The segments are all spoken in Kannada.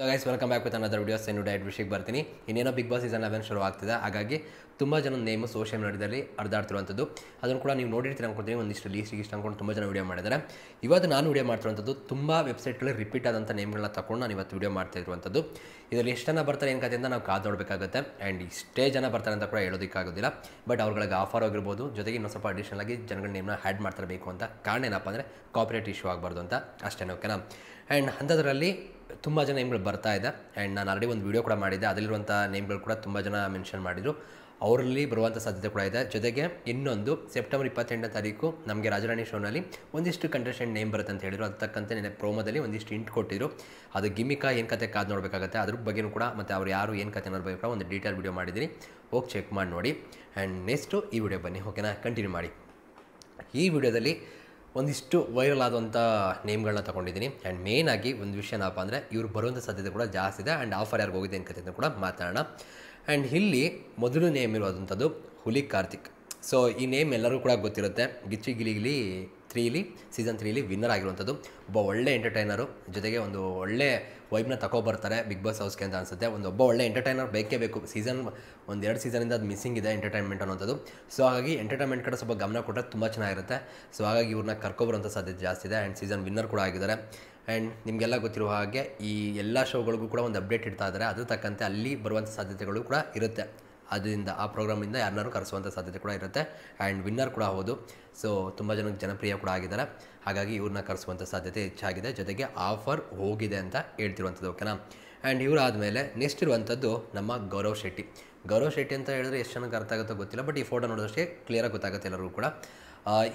so guys welcome back with video videos ಏನು ಡೈಟ್ ವಿಷಯಕ್ಕೆ ಬರ್ತೀನಿ ಇನ್ನೇನೋ ಬಿಗ್ ಬಾಸ್ ಸೀಸನ್ ಲೆವೆನ್ ಶುರು ಆಗ್ತಿದೆ ಹಾಗಾಗಿ ತುಂಬ ಜನ ನೇಮು ಸೋಷಿಯಲ್ ಮೀಡಿಯಾದಲ್ಲಿ ಅರ್ಧಾಡ್ತಿರುವಂಥದ್ದು ಅದನ್ನು ಕೂಡ ನೀವು ನೋಡಿರ್ತೀರಿ ಒಂದು ಒಂದಿಷ್ಟು ಲೀಸ್ಟ್ ಇಷ್ಟ ಅಂದ್ಕೊಂಡು ತುಂಬ ಜನ ವೀಡಿಯೋ ಮಾಡಿದ್ದಾರೆ ಇವತ್ತು ನಾನು ವೀಡಿಯೋ ಮಾಡ್ತಿರುವಂಥದ್ದು ತುಂಬ ವೆಬ್ಸೈಟ್ಗಳಲ್ಲಿ ರಿಪೀಟ್ ಆದಂಥ ನೇಮ್ಗಳನ್ನ ತಗೊಂಡು ನಾನು ಇವತ್ತು ವೀಡಿಯೋ ಮಾಡ್ತಾ ಇರುವಂಥದ್ದು ಇದರಲ್ಲಿ ಎಷ್ಟು ಜನ ಬರ್ತಾರೆ ಏನು ಕಥೆಯಿಂದ ನಾವು ಕಾದು ನೋಡಬೇಕಾಗುತ್ತೆ ಆ್ಯಂಡ್ ಇಷ್ಟೇ ಜನ ಬರ್ತಾರೆ ಅಂತ ಕೂಡ ಹೇಳೋದಕ್ಕಾಗೋದಿಲ್ಲ ಬಟ್ ಅವ್ರಗಳಿಗೆ ಆಫರ್ ಆಗಿರ್ಬೋದು ಜೊತೆಗೆ ಇನ್ನೊಂದು ಸ್ವಲ್ಪ ಅಡಿಷನಲ್ ಆಗಿ ಜನಗಳ ನೇಮ್ನ ಆ್ಯಡ್ ಮಾಡ್ತಿರಬೇಕು ಅಂತ ಕಾರಣ ಏನಪ್ಪ ಅಂದರೆ ಕಾಪರೇಟ್ ಇಶ್ಯೂ ಆಗಬಾರ್ದು ಅಂತ ಅಷ್ಟೇ ಓಕೆನಾ ಆ್ಯಂಡ್ ಅಂಥದ್ರಲ್ಲಿ ತುಂಬ ಜನ ನೇಮ್ಗಳು ಬರ್ತಾ ಇದೆ ಆ್ಯಂಡ್ ನಾನು ಆಲ್ರೆಡಿ ಒಂದು ವೀಡಿಯೋ ಕೂಡ ಮಾಡಿದ್ದೆ ಅದರಲ್ಲಿರುವಂಥ ನೇಮ್ಗಳು ಕೂಡ ತುಂಬ ಜನ ಮೆನ್ಷನ್ ಮಾಡಿದರು ಅವರಲ್ಲಿ ಬರುವಂಥ ಸಾಧ್ಯತೆ ಕೂಡ ಇದೆ ಜೊತೆಗೆ ಇನ್ನೊಂದು ಸೆಪ್ಟೆಂಬರ್ ಇಪ್ಪತ್ತೆಂಟನೇ ತಾರೀಕು ನಮಗೆ ರಾಜರಾಣಿ ಶೋನಲ್ಲಿ ಒಂದಿಷ್ಟು ಕಂಟೆಸ್ಟೆಂಟ್ ನೇಮ್ ಬರುತ್ತೆ ಅಂತ ಹೇಳಿದರು ಅದಕ್ಕಂತೆ ನೆನೆ ಪ್ರೋಮೋದಲ್ಲಿ ಒಂದಿಷ್ಟು ಇಂಟ್ ಕೊಟ್ಟಿದ್ರು ಅದು ಗಿಮಿಕ ಏನು ಕತೆ ಕಾದು ನೋಡಬೇಕಾಗತ್ತೆ ಅದ್ರ ಬಗ್ಗೆಯೂ ಕೂಡ ಮತ್ತು ಅವ್ರು ಯಾರು ಏನು ಕತೆ ಅನ್ನೋದ್ರ ಬಗ್ಗೆ ಕೂಡ ಒಂದು ಡೀಟೇಲ್ ವೀಡಿಯೋ ಮಾಡಿದ್ದೀನಿ ಹೋಗಿ ಚೆಕ್ ಮಾಡಿ ನೋಡಿ ಆ್ಯಂಡ್ ನೆಕ್ಸ್ಟು ಈ ವಿಡಿಯೋ ಬನ್ನಿ ಓಕೆನಾ ಕಂಟಿನ್ಯೂ ಮಾಡಿ ಈ ವಿಡಿಯೋದಲ್ಲಿ ಒಂದಿಷ್ಟು ವೈರಲ್ ಆದಂಥ ನೇಮ್ಗಳನ್ನ ತೊಗೊಂಡಿದ್ದೀನಿ ಆ್ಯಂಡ್ ಆಗಿ ಒಂದು ವಿಷಯನಪ್ಪ ಅಂದರೆ ಇವರು ಬರುವಂಥ ಸಾಧ್ಯತೆ ಕೂಡ ಜಾಸ್ತಿ ಇದೆ ಆ್ಯಂಡ್ ಆಫರ್ ಯಾರಿಗೆ ಹೋಗಿದೆ ಅಂತ ಕೂಡ ಮಾತಾಡೋಣ ಆ್ಯಂಡ್ ಇಲ್ಲಿ ಮೊದಲು ನೇಮ್ ಇರುವಂಥದ್ದು ಹುಲಿ ಕಾರ್ತಿಕ್ ಸೊ ಈ ನೇಮ್ ಎಲ್ಲರಿಗೂ ಕೂಡ ಗೊತ್ತಿರುತ್ತೆ ಗಿಚ್ಚಿ ಗಿಲಿಗಿಲಿ ತ್ರೀಲಿ ಸೀಸನ್ ತ್ರೀಲಿ ವಿನ್ನರ್ ಆಗಿರುವಂಥದ್ದು ಒಬ್ಬ ಒಳ್ಳೆ ಎಂಟರ್ಟೈನರು ಜೊತೆಗೆ ಒಂದು ಒಳ್ಳೆ ವೈಬ್ನ ತಗೊಬರ್ತಾರೆ ಬಿಗ್ ಬಾಸ್ ಹೌಸ್ಗೆ ಅಂತ ಅನಿಸುತ್ತೆ ಒಂದು ಒಬ್ಬ ಒಳ್ಳೆ ಎಂಟರ್ಟೈನರ್ ಬೇಕೇ ಬೇಕು ಸೀಸನ್ ಒಂದು ಎರಡು ಸೀಸನಿಂದ ಅದು ಮಿಸ್ಸಿಂಗ್ ಇದೆ ಎಂಟರ್ಟೈನ್ಮೆಂಟ್ ಅನ್ನೋಂಥದ್ದು ಸೊ ಹಾಗಾಗಿ ಎಂಟರ್ಟೈನ್ಮೆಂಟ್ ಕಡೆ ಸ್ವಲ್ಪ ಗಮನ ಕೊಟ್ಟರೆ ತುಂಬ ಚೆನ್ನಾಗಿರುತ್ತೆ ಸೊ ಹಾಗಾಗಿ ಇವ್ರನ್ನ ಕರ್ಕೊಬರೋಂಥ ಸಾಧ್ಯತೆ ಜಾಸ್ತಿ ಇದೆ ಆ್ಯಂಡ್ ಸೀಸನ್ ವಿನ್ನರ್ ಕೂಡ ಆಗಿದ್ದಾರೆ ಆ್ಯಂಡ್ ನಿಮಗೆಲ್ಲ ಗೊತ್ತಿರುವ ಹಾಗೆ ಈ ಎಲ್ಲ ಶೋಗಳಿಗೂ ಕೂಡ ಒಂದು ಅಪ್ಡೇಟ್ ಇಡ್ತಾ ಇದ್ದಾರೆ ಅದ್ರ ತಕ್ಕಂತೆ ಅಲ್ಲಿ ಬರುವಂಥ ಸಾಧ್ಯತೆಗಳು ಕೂಡ ಇರುತ್ತೆ ಅದರಿಂದ ಆ ಪ್ರೋಗ್ರಾಮಿಂದ ಯಾರನ್ನಾರು ಕರೆಸುವಂಥ ಸಾಧ್ಯತೆ ಕೂಡ ಇರುತ್ತೆ ಆ್ಯಂಡ್ ವಿನ್ನರ್ ಕೂಡ ಹೌದು ಸೊ ತುಂಬ ಜನಕ್ಕೆ ಜನಪ್ರಿಯ ಕೂಡ ಆಗಿದ್ದಾರೆ ಹಾಗಾಗಿ ಇವ್ರನ್ನ ಕರೆಸುವಂಥ ಸಾಧ್ಯತೆ ಹೆಚ್ಚಾಗಿದೆ ಜೊತೆಗೆ ಆಫರ್ ಹೋಗಿದೆ ಅಂತ ಹೇಳ್ತಿರುವಂಥದ್ದು ಓಕೆನಾ ಆ್ಯಂಡ್ ಇವರು ಆದಮೇಲೆ ನೆಕ್ಸ್ಟ್ ಇರುವಂಥದ್ದು ನಮ್ಮ ಗೌರವ್ ಶೆಟ್ಟಿ ಗೌರವ್ ಶೆಟ್ಟಿ ಅಂತ ಹೇಳಿದ್ರೆ ಎಷ್ಟು ಜನಕ್ಕೆ ಅರ್ಥ ಆಗುತ್ತೋ ಗೊತ್ತಿಲ್ಲ ಬಟ್ ಈ ಫೋಟೋ ನೋಡಿದಷ್ಟೇ ಕ್ಲಿಯರಾಗಿ ಗೊತ್ತಾಗುತ್ತೆ ಎಲ್ಲರಿಗೂ ಕೂಡ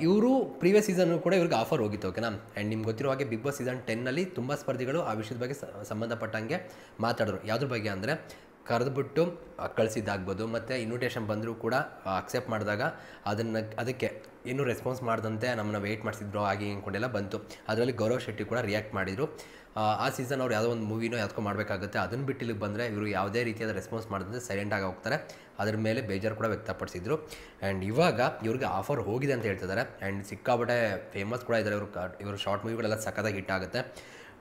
ಇವರು ಪ್ರೀವಿಯಸ್ ಸೀಸನ್ನು ಕೂಡ ಇವ್ರಿಗೆ ಆಫರ್ ಹೋಗಿತ್ತು ಓಕೆನಾ ಆ್ಯಂಡ್ ನಿಮ್ಗೆ ಗೊತ್ತಿರೋ ಹಾಗೆ ಬಿಗ್ ಬಾಸ್ ಸೀಸನ್ ಟೆನ್ನಲ್ಲಿ ತುಂಬ ಸ್ಪರ್ಧಿಗಳು ಆ ವಿಷಯದ ಬಗ್ಗೆ ಸಂಬಂಧಪಟ್ಟಂಗೆ ಮಾತಾಡೋರು ಯಾವುದ್ರ ಬಗ್ಗೆ ಅಂದರೆ ಕರೆದುಬಿಟ್ಟು ಕಳಿಸಿದ್ದಾಗ್ಬೋದು ಮತ್ತು ಇನ್ವಿಟೇಷನ್ ಬಂದರೂ ಕೂಡ ಅಕ್ಸೆಪ್ಟ್ ಮಾಡಿದಾಗ ಅದನ್ನು ಅದಕ್ಕೆ ಇನ್ನೂ ರೆಸ್ಪಾನ್ಸ್ ಮಾಡಿದಂತೆ ನಮ್ಮನ್ನು ವೆಯ್ಟ್ ಮಾಡಿಸಿದ್ರು ಹಾಗೆ ಅಂದ್ಕೊಂಡೆಲ್ಲ ಬಂತು ಅದರಲ್ಲಿ ಗೌರವ್ ಶೆಟ್ಟಿ ಕೂಡ ರಿಯಾಕ್ಟ್ ಮಾಡಿದರು ಆ ಸೀಸನ್ ಅವ್ರು ಯಾವುದೋ ಒಂದು ಮೂವಿನೋ ಯಾವ್ದಕ್ಕೂ ಮಾಡಬೇಕಾಗುತ್ತೆ ಅದನ್ನು ಬಿಟ್ಟು ಇಲ್ಲಿಗೆ ಬಂದರೆ ಇವರು ಯಾವುದೇ ರೀತಿಯಾದ ರೆಸ್ಪಾನ್ಸ್ ಮಾಡಿದಂತೆ ಸೈಲೆಂಟಾಗಿ ಹೋಗ್ತಾರೆ ಅದ್ರ ಮೇಲೆ ಬೇಜಾರು ಕೂಡ ವ್ಯಕ್ತಪಡಿಸಿದರು ಆ್ಯಂಡ್ ಇವಾಗ ಇವ್ರಿಗೆ ಆಫರ್ ಹೋಗಿದೆ ಅಂತ ಹೇಳ್ತಿದ್ದಾರೆ ಆ್ಯಂಡ್ ಸಿಕ್ಕಾಬಟ್ಟೆ ಫೇಮಸ್ ಕೂಡ ಇದ್ದಾರೆ ಇವರು ಇವರು ಶಾರ್ಟ್ ಮೂವಿಗಳೆಲ್ಲ ಸಕ್ಕದಾಗಿ ಹಿಟ್ ಆಗುತ್ತೆ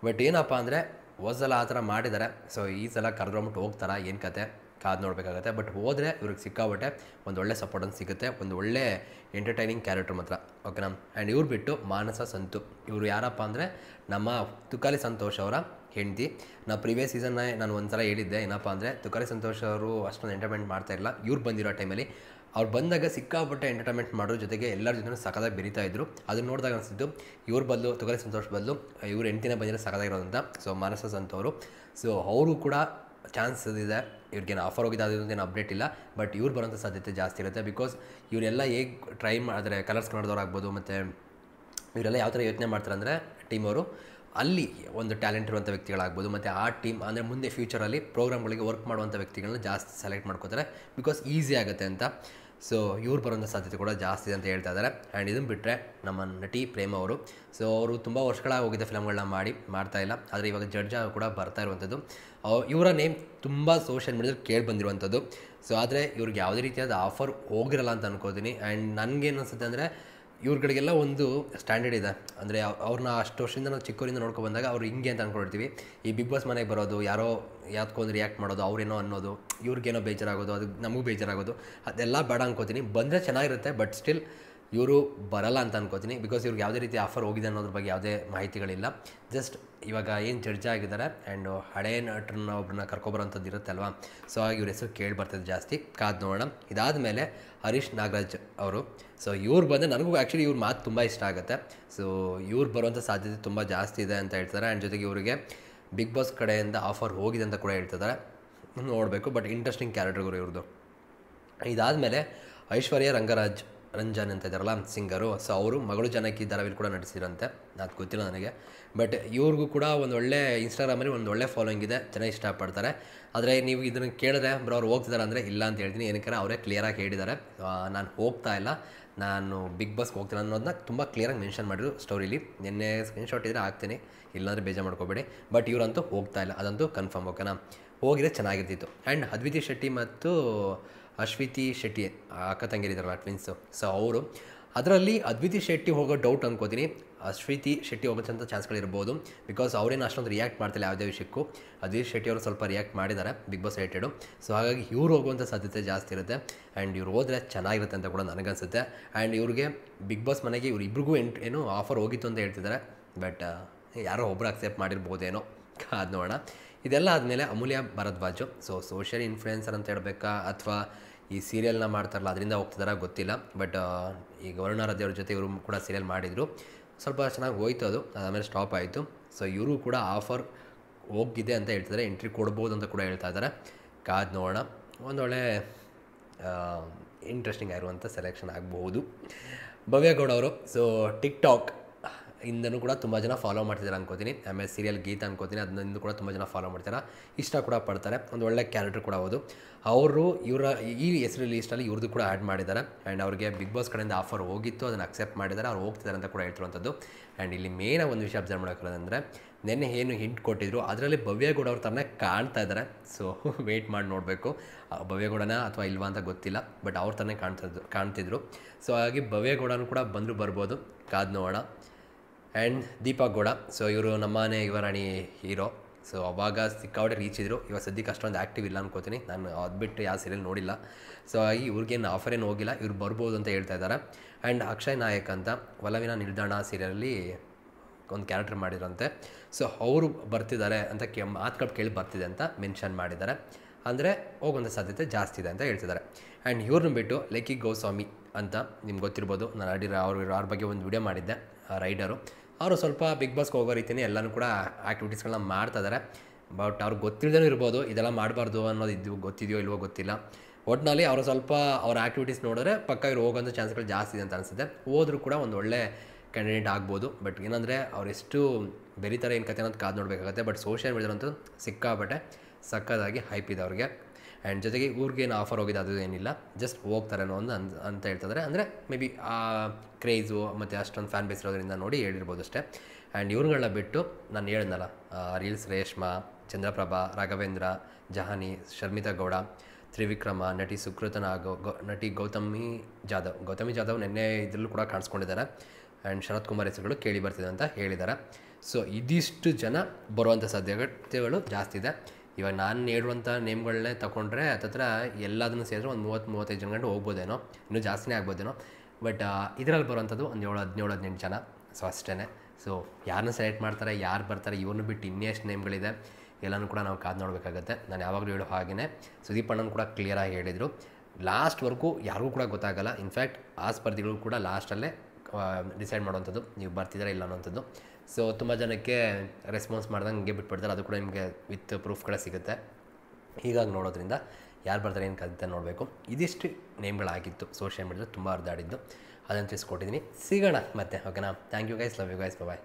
ಬಟ್ ಏನಪ್ಪ ಅಂದರೆ ಹೋದ್ಸಲ ಆ ಥರ ಮಾಡಿದ್ದಾರೆ ಸೊ ಈ ಸಲ ಕರೆದೊಂಬಿಟ್ಟು ಹೋಗ್ತಾರಾ ಏನು ಕತೆ ಕಾದು ನೋಡಬೇಕಾಗತ್ತೆ ಬಟ್ ಹೋದರೆ ಇವ್ರಿಗೆ ಸಿಕ್ಕಾಬಟ್ಟೆ ಒಂದು ಒಳ್ಳೆ ಸಪೋರ್ಟನ್ನು ಸಿಗುತ್ತೆ ಒಂದು ಒಳ್ಳೆ ಎಂಟರ್ಟೈನಿಂಗ್ ಕ್ಯಾರೆಕ್ಟರ್ ಮಾತ್ರ ಓಕೆನಾ ಆ್ಯಂಡ್ ಇವ್ರು ಬಿಟ್ಟು ಮಾನಸ ಸಂತು ಇವರು ಯಾರಪ್ಪ ಅಂದರೆ ನಮ್ಮ ತುಕಾಲಿ ಸಂತೋಷ್ ಅವರ ಹೆಂಡತಿ ನಾವು ಪ್ರೀವಿಯಸ್ ಸೀಸನ್ನ ನಾನು ಒಂಥರ ಸಲ ಹೇಳಿದ್ದೆ ಏನಪ್ಪ ಅಂದರೆ ತುಕಾರಿ ಸಂತೋಷ್ ಅವರು ಅಷ್ಟೊಂದು ಎಂಟರ್ಟೈನ್ಮೆಂಟ್ ಇರಲಿಲ್ಲ ಇವ್ರು ಬಂದಿರೋ ಟೈಮಲ್ಲಿ ಅವ್ರು ಬಂದಾಗ ಸಿಕ್ಕಾಪಟ್ಟೆ ಎಂಟರ್ಟೈನ್ಮೆಂಟ್ ಮಾಡೋರು ಜೊತೆಗೆ ಎಲ್ಲರ ಜೊತೆ ಸಖತ್ತಾಗಿ ಬೆರೀತಾ ಇದ್ರು ಅದನ್ನ ನೋಡಿದಾಗ ಅನಿಸಿದ್ದು ಇವ್ರ ಬದಲು ತುಕಾರಿ ಸಂತೋಷ್ ಬದಲು ಇವ್ರು ಎಂಟಿನ ಬಂದಿರೋ ಸಕದಾಗಿರೋದಂತ ಸೊ ಮಾನಸ ಸಂತವರು ಸೊ ಅವರು ಕೂಡ ಚಾನ್ಸ್ ಇದೆ ಇವ್ರಿಗೇನು ಆಫರ್ ಹೋಗಿದೆ ಏನು ಅಪ್ಡೇಟ್ ಇಲ್ಲ ಬಟ್ ಇವ್ರು ಬರೋಂಥ ಸಾಧ್ಯತೆ ಜಾಸ್ತಿ ಇರುತ್ತೆ ಬಿಕಾಸ್ ಇವರೆಲ್ಲ ಹೇಗೆ ಟ್ರೈ ಮಾಡಿದ್ರೆ ಕಲರ್ಸ್ ಕನ್ನಡದವ್ರು ಆಗ್ಬೋದು ಮತ್ತು ಇವರೆಲ್ಲ ಯಾವ ಥರ ಯೋಚನೆ ಮಾಡ್ತಾರೆ ಅಂದರೆ ಟೀಮವರು ಅಲ್ಲಿ ಒಂದು ಟ್ಯಾಲೆಂಟ್ ಇರುವಂಥ ವ್ಯಕ್ತಿಗಳಾಗ್ಬೋದು ಮತ್ತು ಆ ಟೀಮ್ ಅಂದರೆ ಮುಂದೆ ಫ್ಯೂಚರಲ್ಲಿ ಪ್ರೋಗ್ರಾಮ್ಗಳಿಗೆ ವರ್ಕ್ ಮಾಡುವಂಥ ವ್ಯಕ್ತಿಗಳನ್ನ ಜಾಸ್ತಿ ಸೆಲೆಕ್ಟ್ ಮಾಡ್ಕೋತಾರೆ ಬಿಕಾಸ್ ಈಸಿ ಆಗುತ್ತೆ ಅಂತ ಸೊ ಇವ್ರು ಬರೋಂಥ ಸಾಧ್ಯತೆ ಕೂಡ ಜಾಸ್ತಿ ಇದೆ ಅಂತ ಹೇಳ್ತಾ ಇದ್ದಾರೆ ಆ್ಯಂಡ್ ಇದನ್ನು ಬಿಟ್ಟರೆ ನಮ್ಮ ನಟಿ ಪ್ರೇಮ ಅವರು ಸೊ ಅವರು ತುಂಬ ವರ್ಷಗಳಾಗಿ ಹೋಗಿದ್ದ ಫಿಲಮ್ಗಳನ್ನ ಮಾಡಿ ಮಾಡ್ತಾ ಇಲ್ಲ ಆದರೆ ಇವಾಗ ಜಡ್ಜ್ ಕೂಡ ಬರ್ತಾ ಇರುವಂಥದ್ದು ಇವರ ನೇಮ್ ತುಂಬ ಸೋಷಿಯಲ್ ಮೀಡಿಯಾದಲ್ಲಿ ಕೇಳಿ ಬಂದಿರುವಂಥದ್ದು ಸೊ ಆದರೆ ಇವ್ರಿಗೆ ಯಾವುದೇ ರೀತಿಯಾದ ಆಫರ್ ಹೋಗಿರಲ್ಲ ಅಂತ ಅನ್ಕೋತೀನಿ ಆ್ಯಂಡ್ ನನಗೇನು ಅನ್ಸುತ್ತೆ ಅಂದರೆ ಇವ್ರುಗಳಿಗೆಲ್ಲ ಒಂದು ಸ್ಟ್ಯಾಂಡರ್ಡ್ ಇದೆ ಅಂದರೆ ಅವ್ರನ್ನ ಅಷ್ಟು ವರ್ಷದಿಂದ ನಾವು ಚಿಕ್ಕವರಿಂದ ನೋಡ್ಕೊಂಡು ಬಂದಾಗ ಅವ್ರು ಹಿಂಗೆ ಅಂತ ಅಂದ್ಕೊಳ್ತೀವಿ ಈ ಬಿಗ್ ಬಾಸ್ ಮನೆಗೆ ಬರೋದು ಯಾರೋ ಯಾತ್ಕೊಂಡು ರಿಯಾಕ್ಟ್ ಮಾಡೋದು ಅವ್ರೇನೋ ಅನ್ನೋದು ಇವ್ರಿಗೇನೋ ಬೇಜಾರಾಗೋದು ಅದು ನಮಗೂ ಬೇಜಾರಾಗೋದು ಅದೆಲ್ಲ ಬೇಡ ಅನ್ಕೋತೀನಿ ಬಂದರೆ ಚೆನ್ನಾಗಿರುತ್ತೆ ಬಟ್ ಸ್ಟಿಲ್ ಇವರು ಬರಲ್ಲ ಅಂತ ಅನ್ಕೋತೀನಿ ಬಿಕಾಸ್ ಇವ್ರಿಗೆ ಯಾವುದೇ ರೀತಿ ಆಫರ್ ಹೋಗಿದೆ ಅನ್ನೋದ್ರ ಬಗ್ಗೆ ಯಾವುದೇ ಮಾಹಿತಿಗಳಿಲ್ಲ ಜಸ್ಟ್ ಇವಾಗ ಏನು ಚರ್ಚೆ ಆಗಿದ್ದಾರೆ ಆ್ಯಂಡ್ ಹಳೇ ನಟರನ್ನ ಒಬ್ಬರನ್ನ ಕರ್ಕೊಬರೋಂಥದ್ದು ಇರುತ್ತಲ್ವ ಸೊ ಹಾಗೆ ಇವ್ರ ಹೆಸರು ಕೇಳಿ ಬರ್ತದೆ ಜಾಸ್ತಿ ಕಾದು ನೋಡೋಣ ಇದಾದ ಮೇಲೆ ಹರೀಶ್ ನಾಗರಾಜ್ ಅವರು ಸೊ ಇವ್ರು ಬಂದರೆ ನನಗೂ ಆ್ಯಕ್ಚುಲಿ ಇವ್ರ ಮಾತು ತುಂಬ ಇಷ್ಟ ಆಗುತ್ತೆ ಸೊ ಇವ್ರು ಬರುವಂಥ ಸಾಧ್ಯತೆ ತುಂಬ ಜಾಸ್ತಿ ಇದೆ ಅಂತ ಹೇಳ್ತಾರೆ ಆ್ಯಂಡ್ ಜೊತೆಗೆ ಇವರಿಗೆ ಬಿಗ್ ಬಾಸ್ ಕಡೆಯಿಂದ ಆಫರ್ ಹೋಗಿದೆ ಅಂತ ಕೂಡ ಹೇಳ್ತಿದ್ದಾರೆ ನೋಡಬೇಕು ಬಟ್ ಇಂಟ್ರೆಸ್ಟಿಂಗ್ ಕ್ಯಾರೆಕ್ಟರ್ಗಳು ಇವ್ರದ್ದು ಇದಾದ ಮೇಲೆ ಐಶ್ವರ್ಯ ರಂಗರಾಜ್ ರಂಜನ್ ಅಂತ ಇದ್ದಾರಲ್ಲ ಸಿಂಗರು ಸೊ ಅವರು ಮಗಳು ಜನಕ್ಕೆ ಧಾರಾವಿಯಲ್ಲಿ ಕೂಡ ನಡೆಸಿರಂತೆ ಅದು ಗೊತ್ತಿಲ್ಲ ನನಗೆ ಬಟ್ ಇವ್ರಿಗೂ ಕೂಡ ಒಂದು ಒಳ್ಳೆ ಇನ್ಸ್ಟಾಗ್ರಾಮಲ್ಲಿ ಒಂದು ಒಳ್ಳೆ ಫಾಲೋಯಿಂಗ್ ಇದೆ ಚೆನ್ನಾಗಿ ಇಷ್ಟಪಡ್ತಾರೆ ಆದರೆ ನೀವು ಇದನ್ನು ಕೇಳಿದ್ರೆ ಬ್ರೋ ಅವ್ರು ಹೋಗ್ತಿದ್ದಾರೆ ಅಂದರೆ ಇಲ್ಲ ಅಂತ ಹೇಳ್ತೀನಿ ಏನಕ್ಕೆ ಅವರೇ ಕ್ಲಿಯರಾಗಿ ಹೇಳಿದ್ದಾರೆ ನಾನು ಹೋಗ್ತಾ ಇಲ್ಲ ನಾನು ಬಿಗ್ ಬಾಸ್ಗೆ ಹೋಗ್ತೀನಿ ಅನ್ನೋದನ್ನ ತುಂಬ ಕ್ಲಿಯರಾಗಿ ಮೆನ್ಷನ್ ಮಾಡಿದ್ರು ಸ್ಟೋರಿಲಿ ನಿನ್ನೆ ಸ್ಕ್ರೀನ್ಶಾಟ್ ಇದ್ದರೆ ಹಾಕ್ತೀನಿ ಇಲ್ಲಾಂದರೆ ಬೇಜಾರು ಮಾಡ್ಕೋಬೇಡಿ ಬಟ್ ಇವರಂತೂ ಹೋಗ್ತಾ ಇಲ್ಲ ಅದಂತೂ ಕನ್ಫರ್ಮ್ ಓಕೆನಾ ಹೋಗಿದ್ರೆ ಚೆನ್ನಾಗಿರ್ತಿತ್ತು ಆ್ಯಂಡ್ ಅದ್ವಿತಿ ಶೆಟ್ಟಿ ಮತ್ತು ಅಶ್ವಿತಿ ಶೆಟ್ಟಿ ಅಕ್ಕ ತಂಗಿರಿದ್ದಾರೆ ಟ್ವಿನ್ಸು ಸೊ ಅವರು ಅದರಲ್ಲಿ ಅದ್ವಿತಿ ಶೆಟ್ಟಿ ಹೋಗೋ ಡೌಟ್ ಅಂದ್ಕೋತೀನಿ ಅಶ್ವಿತಿ ಶೆಟ್ಟಿ ಹೋಗೋಂಥ ಚಾನ್ಸ್ಗಳಿರ್ಬೋದು ಬಿಕಾಸ್ ಅವರೇನು ಅಷ್ಟೊಂದು ರಿಯಾಕ್ಟ್ ಮಾಡ್ತಿಲ್ಲ ಯಾವುದೇ ವಿಷಯಕ್ಕೂ ಅದ್ವಿತಿ ಶೆಟ್ಟಿ ಅವರು ಸ್ವಲ್ಪ ರಿಯಾಕ್ಟ್ ಮಾಡಿದ್ದಾರೆ ಬಿಗ್ ಬಾಸ್ ರಿಲೇಟೆಡು ಸೊ ಹಾಗಾಗಿ ಇವ್ರು ಹೋಗುವಂಥ ಸಾಧ್ಯತೆ ಜಾಸ್ತಿ ಇರುತ್ತೆ ಆ್ಯಂಡ್ ಇವ್ರು ಹೋದರೆ ಚೆನ್ನಾಗಿರುತ್ತೆ ಅಂತ ಕೂಡ ನನಗನ್ಸುತ್ತೆ ಆ್ಯಂಡ್ ಇವ್ರಿಗೆ ಬಿಗ್ ಬಾಸ್ ಮನೆಗೆ ಇವ್ರು ಇಬ್ರಿಗೂ ಎಂಟ್ ಏನು ಆಫರ್ ಹೋಗಿತ್ತು ಅಂತ ಹೇಳ್ತಿದ್ದಾರೆ ಬಟ್ ಯಾರೋ ಒಬ್ಬರು ಅಕ್ಸೆಪ್ಟ್ ಮಾಡಿರ್ಬೋದೇನೋ ಅದು ನೋಡೋಣ ಇದೆಲ್ಲ ಆದಮೇಲೆ ಅಮೂಲ್ಯ ಬಾಜು ಸೊ ಸೋಷಿಯಲ್ ಇನ್ಫ್ಲುಯೆನ್ಸರ್ ಅಂತ ಹೇಳಬೇಕಾ ಅಥವಾ ಈ ಸೀರಿಯಲ್ನ ಮಾಡ್ತಾರಲ್ಲ ಅದರಿಂದ ಹೋಗ್ತಿದಾರ ಗೊತ್ತಿಲ್ಲ ಬಟ್ ಈಗ ವರುಣ ಅವರ ಜೊತೆ ಇವರು ಕೂಡ ಸೀರಿಯಲ್ ಮಾಡಿದರು ಸ್ವಲ್ಪ ಚೆನ್ನಾಗಿ ಹೋಯ್ತು ಅದು ಅದಾದಮೇಲೆ ಸ್ಟಾಪ್ ಆಯಿತು ಸೊ ಇವರು ಕೂಡ ಆಫರ್ ಹೋಗಿದೆ ಅಂತ ಹೇಳ್ತಿದ್ದಾರೆ ಎಂಟ್ರಿ ಕೊಡ್ಬೋದು ಅಂತ ಕೂಡ ಹೇಳ್ತಾ ಇದ್ದಾರೆ ಕಾದ್ ನೋಡೋಣ ಒಂದೊಳ್ಳೆ ಇಂಟ್ರೆಸ್ಟಿಂಗ್ ಆಗಿರುವಂಥ ಸೆಲೆಕ್ಷನ್ ಆಗಬಹುದು ಭವ್ಯಗೌಡ ಅವರು ಸೊ ಟಿಕ್ ಟಾಕ್ ಇಂದನೂ ಕೂಡ ತುಂಬ ಜನ ಫಾಲೋ ಮಾಡ್ತಿದ್ದಾರೆ ಅನ್ಕೋತೀನಿ ಆಮೇಲೆ ಸೀರಿಯಲ್ ಗೀತ ಅನ್ಕೋತೀನಿ ಅದನ್ನಿಂದ ಕೂಡ ತುಂಬ ಜನ ಫಾಲೋ ಮಾಡ್ತಾರೆ ಇಷ್ಟ ಕೂಡ ಪಡ್ತಾರೆ ಒಂದು ಒಳ್ಳೆ ಕ್ಯಾರೆಕ್ಟರ್ ಕೂಡ ಹೌದು ಅವರು ಇವರ ಈ ಹೆಸರು ಲೀಸ್ಟಲ್ಲಿ ಇವ್ರದ್ದು ಕೂಡ ಆ್ಯಡ್ ಮಾಡಿದ್ದಾರೆ ಆ್ಯಂಡ್ ಅವ್ರಿಗೆ ಬಿಗ್ ಬಾಸ್ ಕಡೆಯಿಂದ ಆಫರ್ ಹೋಗಿತ್ತು ಅದನ್ನು ಅಕ್ಸೆಪ್ಟ್ ಮಾಡಿದ್ದಾರೆ ಅವ್ರು ಹೋಗ್ತಿದ್ದಾರೆ ಅಂತ ಕೂಡ ಹೇಳ್ತಿರುವಂಥದ್ದು ಆ್ಯಂಡ್ ಇಲ್ಲಿ ಮೇಯ್ನ ಒಂದು ವಿಷಯ ಅಬ್ಸರ್ವ್ ಅಂದರೆ ನಿನ್ನೆ ಏನು ಹಿಂಟ್ ಕೊಟ್ಟಿದ್ರು ಅದರಲ್ಲಿ ಗೌಡ ಅವ್ರ ತರನೇ ಕಾಣ್ತಾ ಇದ್ದಾರೆ ಸೊ ವೆಯ್ಟ್ ಮಾಡಿ ನೋಡಬೇಕು ಭವ್ಯಗೌಡನ ಅಥವಾ ಇಲ್ವಾ ಅಂತ ಗೊತ್ತಿಲ್ಲ ಬಟ್ ಅವ್ರು ತರನೇ ಕಾಣ್ತಾ ಕಾಣ್ತಿದ್ರು ಸೊ ಹಾಗಾಗಿ ಭವ್ಯಗೌಡನೂ ಕೂಡ ಬಂದರೂ ಬರ್ಬೋದು ಕಾದ್ ನೋಡೋಣ ಆ್ಯಂಡ್ ದೀಪಕ್ ಗೌಡ ಸೊ ಇವರು ನಮ್ಮನೇ ಯುವರಾಣಿ ಹೀರೋ ಸೊ ಅವಾಗ ಸಿಕ್ಕಾಪಟ್ಟೆ ರೀಚ್ ಇದ್ದರು ಇವಾಗ ಸದ್ಯಕ್ಕೆ ಅಷ್ಟೊಂದು ಆ್ಯಕ್ಟಿವ್ ಇಲ್ಲ ಅನ್ಕೋತೀನಿ ನಾನು ಅದು ಬಿಟ್ಟು ಯಾವ ಸೀರಿಯಲ್ ನೋಡಿಲ್ಲ ಸೊ ಹಾಗಾಗಿ ಇವ್ರಿಗೇನು ಆಫರ್ ಏನು ಹೋಗಿಲ್ಲ ಇವ್ರು ಬರ್ಬೋದು ಅಂತ ಹೇಳ್ತಾ ಇದ್ದಾರೆ ಆ್ಯಂಡ್ ಅಕ್ಷಯ್ ನಾಯಕ್ ಅಂತ ಒಲವಿನ ನಿಲ್ದಾಣ ಸೀರಿಯಲ್ಲಿ ಒಂದು ಕ್ಯಾರೆಕ್ಟರ್ ಮಾಡಿದ್ರಂತೆ ಸೊ ಅವರು ಬರ್ತಿದ್ದಾರೆ ಅಂತ ಕೆ ಮಾತುಗಳು ಕೇಳಿ ಬರ್ತಿದೆ ಅಂತ ಮೆನ್ಷನ್ ಮಾಡಿದ್ದಾರೆ ಅಂದರೆ ಹೋಗುವಂಥ ಸಾಧ್ಯತೆ ಜಾಸ್ತಿ ಇದೆ ಅಂತ ಹೇಳ್ತಿದ್ದಾರೆ ಆ್ಯಂಡ್ ಇವ್ರನ್ನ ಬಿಟ್ಟು ಲೈಕಿ ಗೋಸ್ವಾಮಿ ಅಂತ ನಿಮ್ಗೆ ಗೊತ್ತಿರ್ಬೋದು ನಾನು ಅಡಿರೋ ಅವ್ರ ಅವ್ರ ಬಗ್ಗೆ ಒಂದು ವಿಡಿಯೋ ಮಾಡಿದ್ದೆ ರೈಡರು ಅವರು ಸ್ವಲ್ಪ ಬಿಗ್ ಬಾಸ್ಗೆ ಹೋಗೋ ರೀತಿಯೇ ಎಲ್ಲನೂ ಕೂಡ ಆ್ಯಕ್ಟಿವಿಟೀಸ್ಗಳನ್ನ ಮಾಡ್ತಾ ಇದ್ದಾರೆ ಬಟ್ ಅವ್ರಿಗೆ ಗೊತ್ತಿಲ್ಲದೇನೂ ಇರ್ಬೋದು ಇದೆಲ್ಲ ಮಾಡಬಾರ್ದು ಅನ್ನೋದು ಇದು ಗೊತ್ತಿದೆಯೋ ಇಲ್ವೋ ಗೊತ್ತಿಲ್ಲ ಒಟ್ಟಿನಲ್ಲಿ ಅವರು ಸ್ವಲ್ಪ ಅವ್ರ ಆ್ಯಕ್ಟಿವಿಟೀಸ್ ನೋಡಿದ್ರೆ ಪಕ್ಕ ಇವ್ರು ಹೋಗೋಂಥ ಚಾನ್ಸ್ಗಳು ಜಾಸ್ತಿ ಇದೆ ಅಂತ ಅನಿಸುತ್ತೆ ಹೋದರೂ ಕೂಡ ಒಂದು ಒಳ್ಳೆ ಕ್ಯಾಂಡಿಡೇಟ್ ಆಗ್ಬೋದು ಬಟ್ ಏನಂದರೆ ಎಷ್ಟು ಬೆರಿತಾರೆ ಏನು ಕತೆ ಅನ್ನೋದು ಕಾದು ನೋಡಬೇಕಾಗತ್ತೆ ಬಟ್ ಸೋಷಿಯಲ್ ಮೀಡಿಯಾದಂತೂ ಸಿಕ್ಕಾಬಟ್ಟೆ ಸಕ್ಕದಾಗಿ ಹೈಪ್ ಇದೆ ಅವ್ರಿಗೆ ಆ್ಯಂಡ್ ಜೊತೆಗೆ ಏನು ಆಫರ್ ಹೋಗಿದೆ ಅದು ಏನಿಲ್ಲ ಜಸ್ಟ್ ಹೋಗ್ತಾರೇನೋ ಒಂದು ಅಂತ ಅಂತ ಹೇಳ್ತಿದ್ದಾರೆ ಅಂದರೆ ಮೇ ಬಿ ಆ ಕ್ರೇಜು ಮತ್ತು ಅಷ್ಟೊಂದು ಫ್ಯಾನ್ ಬೇಸ್ ಇರೋದ್ರಿಂದ ನೋಡಿ ಹೇಳಿರ್ಬೋದು ಅಷ್ಟೇ ಆ್ಯಂಡ್ ಇವ್ರುಗಳನ್ನ ಬಿಟ್ಟು ನಾನು ಹೇಳಿದ್ನಲ್ಲ ರೀಲ್ಸ್ ರೇಷ್ಮಾ ಚಂದ್ರಪ್ರಭಾ ರಾಘವೇಂದ್ರ ಜಹಾನಿ ಶರ್ಮಿತಾ ಗೌಡ ತ್ರಿವಿಕ್ರಮ ನಟಿ ಸುಕೃತನ ಗೌ ನಟಿ ಗೌತಮಿ ಜಾಧವ್ ಗೌತಮಿ ಜಾಧವ್ ನಿನ್ನೆ ಇದರಲ್ಲೂ ಕೂಡ ಕಾಣಿಸ್ಕೊಂಡಿದ್ದಾರೆ ಆ್ಯಂಡ್ ಶರತ್ ಕುಮಾರ್ ಹೆಸರುಗಳು ಕೇಳಿ ಬರ್ತಿದೆ ಅಂತ ಹೇಳಿದ್ದಾರೆ ಸೊ ಇದಿಷ್ಟು ಜನ ಬರುವಂಥ ಸಾಧ್ಯತೆಗಳು ಜಾಸ್ತಿ ಇದೆ ಇವಾಗ ನಾನು ಹೇಳುವಂಥ ನೇಮ್ಗಳನ್ನೇ ತಕೊಂಡ್ರೆ ಹತ್ರ ಎಲ್ಲದನ್ನು ಸೇರಿದ್ರೆ ಒಂದು ಮೂವತ್ತು ಮೂವತ್ತೈದು ಜನ ಗಂಟೆ ಹೋಗ್ಬೋದೇನೋ ಇನ್ನೂ ಜಾಸ್ತಿನೇ ಆಗ್ಬೋದೇನೋ ಬಟ್ ಇದರಲ್ಲಿ ಬರುವಂಥದ್ದು ಒಂದು ಏಳು ಹದಿನೇಳು ಹದಿನೆಂಟು ಜನ ಸೊ ಅಷ್ಟೇ ಸೊ ಯಾರನ್ನ ಸೆಲೆಕ್ಟ್ ಮಾಡ್ತಾರೆ ಯಾರು ಬರ್ತಾರೆ ಇವ್ರನ್ನೂ ಬಿಟ್ಟು ಇನ್ನೆಷ್ಟು ನೇಮ್ಗಳಿದೆ ಎಲ್ಲನೂ ಕೂಡ ನಾವು ಕಾದು ನೋಡಬೇಕಾಗತ್ತೆ ನಾನು ಯಾವಾಗಲೂ ಹೇಳೋ ಹಾಗೆಯೇ ಸುದೀಪ್ ಅಣ್ಣನ ಕೂಡ ಕ್ಲಿಯರಾಗಿ ಹೇಳಿದರು ಲಾಸ್ಟ್ವರೆಗೂ ಯಾರಿಗೂ ಕೂಡ ಗೊತ್ತಾಗಲ್ಲ ಇನ್ಫ್ಯಾಕ್ಟ್ ಆ ಸ್ಪರ್ಧಿಗಳು ಕೂಡ ಲಾಸ್ಟಲ್ಲೇ ಡಿಸೈಡ್ ಮಾಡುವಂಥದ್ದು ನೀವು ಬರ್ತಿದ್ದಾರೆ ಇಲ್ಲ ಅನ್ನೋಂಥದ್ದು ಸೊ ತುಂಬ ಜನಕ್ಕೆ ರೆಸ್ಪಾನ್ಸ್ ಮಾಡ್ದಂಗೆ ಹಂಗೆ ಬಿಟ್ಬಿಡ್ತಾರೆ ಅದು ಕೂಡ ನಿಮಗೆ ವಿತ್ ಪ್ರೂಫ್ಗಳ ಸಿಗುತ್ತೆ ಹೀಗಾಗಿ ನೋಡೋದ್ರಿಂದ ಯಾರು ಬರ್ತಾರೆ ಏನು ಕಲಿತ ನೋಡಬೇಕು ಇದಿಷ್ಟು ನೇಮ್ಗಳಾಗಿತ್ತು ಸೋಷಿಯಲ್ ಮೀಡಿಯಾದಲ್ಲಿ ತುಂಬ ಅರ್ಧಾಡಿದ್ದು ಅದನ್ನು ತಿಳಿಸ್ಕೊಟ್ಟಿದ್ದೀನಿ ಸಿಗೋಣ ಮತ್ತೆ ಓಕೆನಾ thank you guys love you guys bye